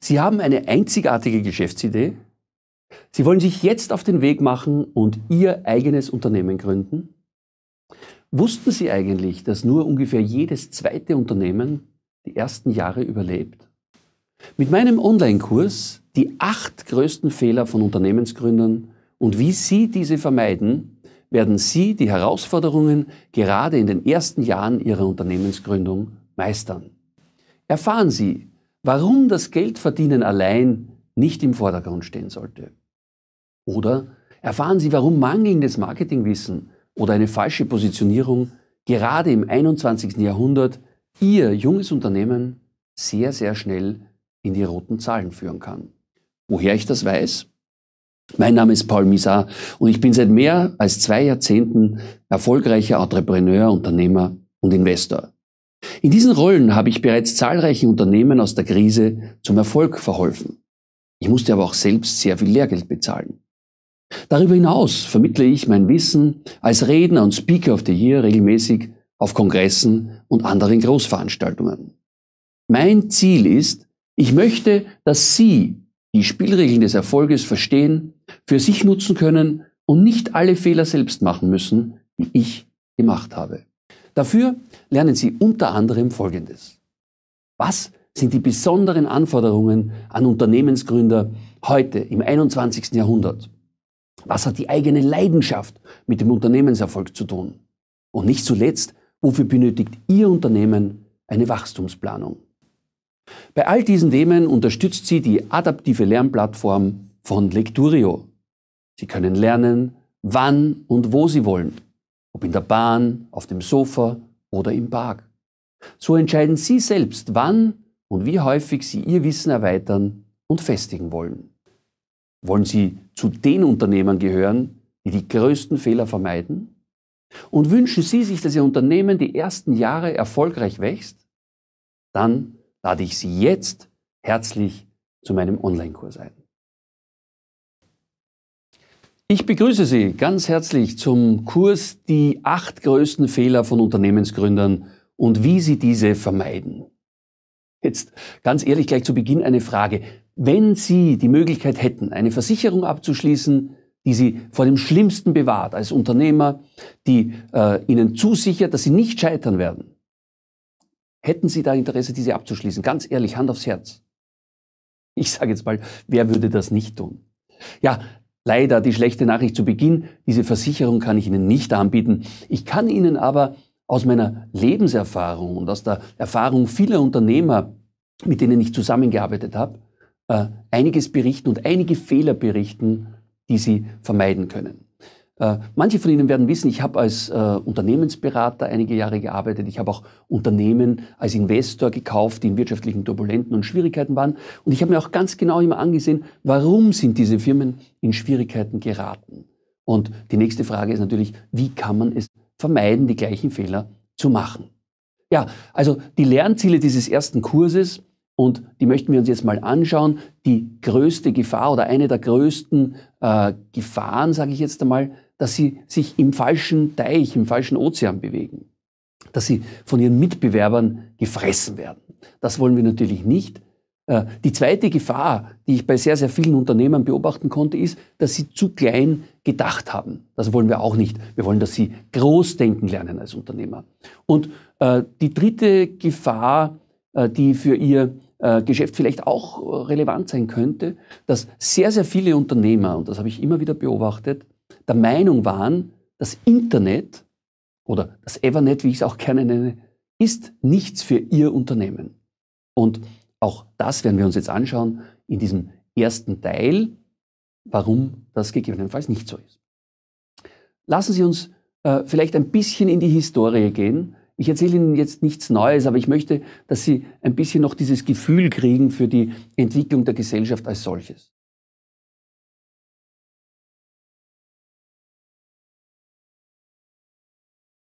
Sie haben eine einzigartige Geschäftsidee. Sie wollen sich jetzt auf den Weg machen und Ihr eigenes Unternehmen gründen. Wussten Sie eigentlich, dass nur ungefähr jedes zweite Unternehmen die ersten Jahre überlebt? Mit meinem Online-Kurs die acht größten Fehler von Unternehmensgründern und wie Sie diese vermeiden, werden Sie die Herausforderungen gerade in den ersten Jahren Ihrer Unternehmensgründung meistern. Erfahren Sie, warum das Geldverdienen allein nicht im Vordergrund stehen sollte. Oder erfahren Sie, warum mangelndes Marketingwissen oder eine falsche Positionierung gerade im 21. Jahrhundert Ihr junges Unternehmen sehr, sehr schnell in die roten Zahlen führen kann. Woher ich das weiß? Mein Name ist Paul Misar und ich bin seit mehr als zwei Jahrzehnten erfolgreicher Entrepreneur, Unternehmer und Investor. In diesen Rollen habe ich bereits zahlreichen Unternehmen aus der Krise zum Erfolg verholfen. Ich musste aber auch selbst sehr viel Lehrgeld bezahlen. Darüber hinaus vermittle ich mein Wissen als Redner und Speaker of the Year regelmäßig auf Kongressen und anderen Großveranstaltungen. Mein Ziel ist, ich möchte, dass Sie die Spielregeln des Erfolges verstehen, für sich nutzen können und nicht alle Fehler selbst machen müssen, die ich gemacht habe. Dafür lernen Sie unter anderem Folgendes. Was sind die besonderen Anforderungen an Unternehmensgründer heute im 21. Jahrhundert? Was hat die eigene Leidenschaft mit dem Unternehmenserfolg zu tun? Und nicht zuletzt, wofür benötigt Ihr Unternehmen eine Wachstumsplanung? Bei all diesen Themen unterstützt sie die adaptive Lernplattform von Lecturio. Sie können lernen, wann und wo Sie wollen ob in der Bahn, auf dem Sofa oder im Park. So entscheiden Sie selbst, wann und wie häufig Sie Ihr Wissen erweitern und festigen wollen. Wollen Sie zu den Unternehmern gehören, die die größten Fehler vermeiden? Und wünschen Sie sich, dass Ihr Unternehmen die ersten Jahre erfolgreich wächst? Dann lade ich Sie jetzt herzlich zu meinem Online-Kurs ein. Ich begrüße Sie ganz herzlich zum Kurs Die acht größten Fehler von Unternehmensgründern und wie Sie diese vermeiden. Jetzt ganz ehrlich gleich zu Beginn eine Frage. Wenn Sie die Möglichkeit hätten, eine Versicherung abzuschließen, die Sie vor dem Schlimmsten bewahrt als Unternehmer, die äh, Ihnen zusichert, dass Sie nicht scheitern werden, hätten Sie da Interesse, diese abzuschließen? Ganz ehrlich, Hand aufs Herz. Ich sage jetzt mal, wer würde das nicht tun? Ja, Leider die schlechte Nachricht zu Beginn, diese Versicherung kann ich Ihnen nicht anbieten. Ich kann Ihnen aber aus meiner Lebenserfahrung und aus der Erfahrung vieler Unternehmer, mit denen ich zusammengearbeitet habe, äh, einiges berichten und einige Fehler berichten, die Sie vermeiden können. Äh, manche von Ihnen werden wissen, ich habe als äh, Unternehmensberater einige Jahre gearbeitet. Ich habe auch Unternehmen als Investor gekauft, die in wirtschaftlichen Turbulenten und Schwierigkeiten waren. Und ich habe mir auch ganz genau immer angesehen, warum sind diese Firmen in Schwierigkeiten geraten. Und die nächste Frage ist natürlich, wie kann man es vermeiden, die gleichen Fehler zu machen. Ja, also die Lernziele dieses ersten Kurses, und die möchten wir uns jetzt mal anschauen, die größte Gefahr oder eine der größten äh, Gefahren, sage ich jetzt einmal, dass sie sich im falschen Teich, im falschen Ozean bewegen, dass sie von ihren Mitbewerbern gefressen werden. Das wollen wir natürlich nicht. Äh, die zweite Gefahr, die ich bei sehr, sehr vielen Unternehmern beobachten konnte, ist, dass sie zu klein gedacht haben. Das wollen wir auch nicht. Wir wollen, dass sie groß denken lernen als Unternehmer. Und äh, die dritte Gefahr, äh, die für ihr Geschäft vielleicht auch relevant sein könnte, dass sehr, sehr viele Unternehmer, und das habe ich immer wieder beobachtet, der Meinung waren, das Internet oder das Evernet, wie ich es auch gerne nenne, ist nichts für ihr Unternehmen. Und auch das werden wir uns jetzt anschauen in diesem ersten Teil, warum das gegebenenfalls nicht so ist. Lassen Sie uns äh, vielleicht ein bisschen in die Historie gehen. Ich erzähle Ihnen jetzt nichts Neues, aber ich möchte, dass Sie ein bisschen noch dieses Gefühl kriegen für die Entwicklung der Gesellschaft als solches.